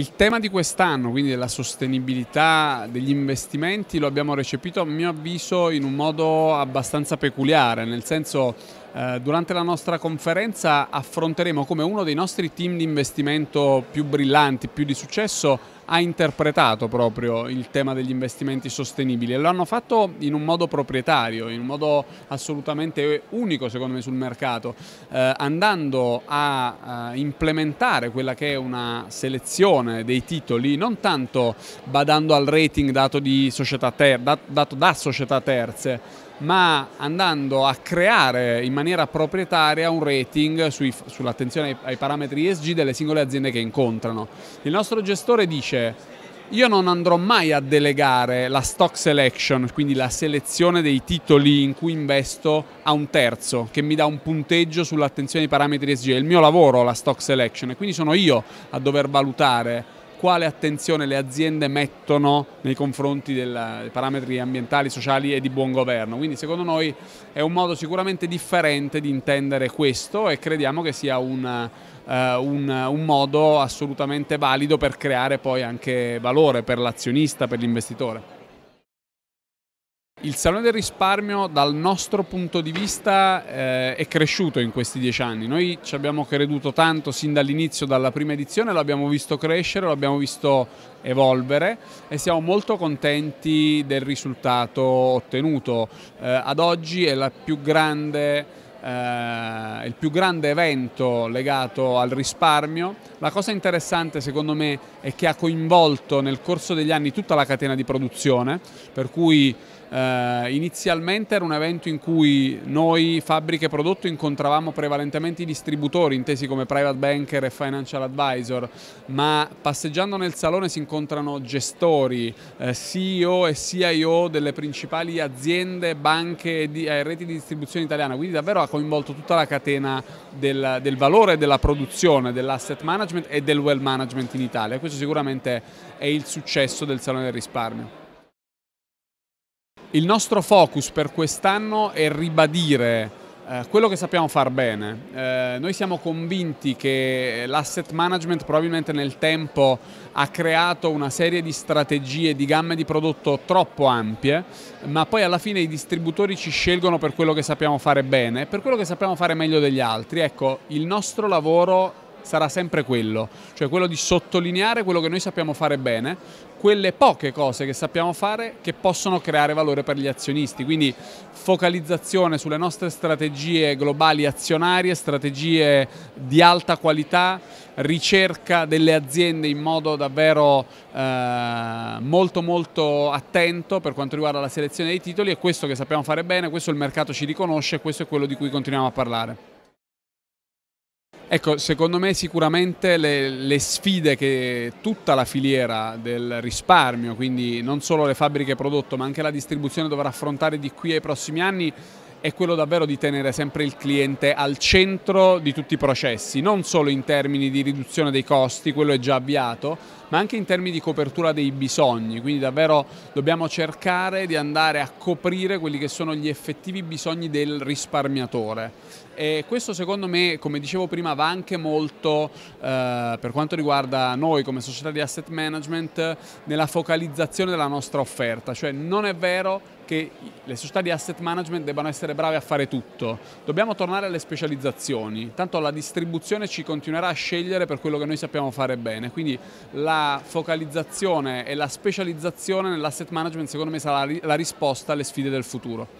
il tema di quest'anno, quindi della sostenibilità degli investimenti, lo abbiamo recepito a mio avviso in un modo abbastanza peculiare, nel senso eh, durante la nostra conferenza affronteremo come uno dei nostri team di investimento più brillanti, più di successo, ha interpretato proprio il tema degli investimenti sostenibili e lo hanno fatto in un modo proprietario, in un modo assolutamente unico secondo me sul mercato, eh, andando a eh, implementare quella che è una selezione dei titoli, non tanto badando al rating dato, società ter- dato da società terze, ma andando a creare in maniera maniera proprietaria un rating sui, sull'attenzione ai, ai parametri ESG delle singole aziende che incontrano. Il nostro gestore dice io non andrò mai a delegare la stock selection, quindi la selezione dei titoli in cui investo a un terzo che mi dà un punteggio sull'attenzione ai parametri ESG. È il mio lavoro la stock selection e quindi sono io a dover valutare quale attenzione le aziende mettono nei confronti della, dei parametri ambientali, sociali e di buon governo. Quindi secondo noi è un modo sicuramente differente di intendere questo e crediamo che sia una, uh, eh, un, un modo assolutamente valido per creare poi anche valore per l'azionista, per l'investitore. Il Salone del Risparmio dal nostro punto di vista eh, è cresciuto in questi dieci anni, noi ci abbiamo creduto tanto sin dall'inizio, dalla prima edizione, l'abbiamo visto crescere, l'abbiamo visto evolvere e siamo molto contenti del risultato ottenuto. Eh, ad oggi è la più grande eh, il più grande evento legato al risparmio. La cosa interessante secondo me è che ha coinvolto nel corso degli anni tutta la catena di produzione, per cui eh, inizialmente era un evento in cui noi fabbriche prodotto incontravamo prevalentemente i distributori intesi come private banker e financial advisor, ma passeggiando nel salone si incontrano gestori, eh, CEO e CIO delle principali aziende, banche e, di, eh, reti di distribuzione italiana, quindi davvero ha coinvolto tutta la catena del, del valore della produzione, dell'asset management e del well management in Italia. Questo sicuramente è il successo del Salone del Risparmio. Il nostro focus per quest'anno è ribadire eh, quello che sappiamo far bene, eh, noi siamo convinti che l'asset management probabilmente nel tempo ha creato una serie di strategie, di gamme di prodotto troppo ampie, ma poi alla fine i distributori ci scelgono per quello che sappiamo fare bene, per quello che sappiamo fare meglio degli altri. Ecco, il nostro lavoro sarà sempre quello, cioè quello di sottolineare quello che noi sappiamo fare bene, quelle poche cose che sappiamo fare che possono creare valore per gli azionisti, quindi focalizzazione sulle nostre strategie globali azionarie, strategie di alta qualità, ricerca delle aziende in modo davvero eh, molto molto attento per quanto riguarda la selezione dei titoli, è questo che sappiamo fare bene, questo il mercato ci riconosce, questo è quello di cui continuiamo a parlare. Ecco, secondo me sicuramente le, le, sfide che tutta la filiera del risparmio, quindi non solo le fabbriche prodotto ma anche la distribuzione dovrà affrontare di qui ai prossimi anni è quello davvero di tenere sempre il cliente al centro di tutti i processi, non solo in termini di riduzione dei costi, quello è già avviato, ma anche in termini di copertura dei bisogni, quindi davvero dobbiamo cercare di andare a coprire quelli che sono gli effettivi bisogni del risparmiatore. E questo secondo me, come dicevo prima, va anche molto eh, per quanto riguarda noi come società di asset management nella focalizzazione della nostra offerta, cioè non è vero che le società di asset management debbano essere brave a fare tutto. Dobbiamo tornare alle specializzazioni, tanto la distribuzione ci continuerà a scegliere per quello che noi sappiamo fare bene, quindi la focalizzazione e la specializzazione nell'asset management secondo me sarà la risposta alle sfide del futuro.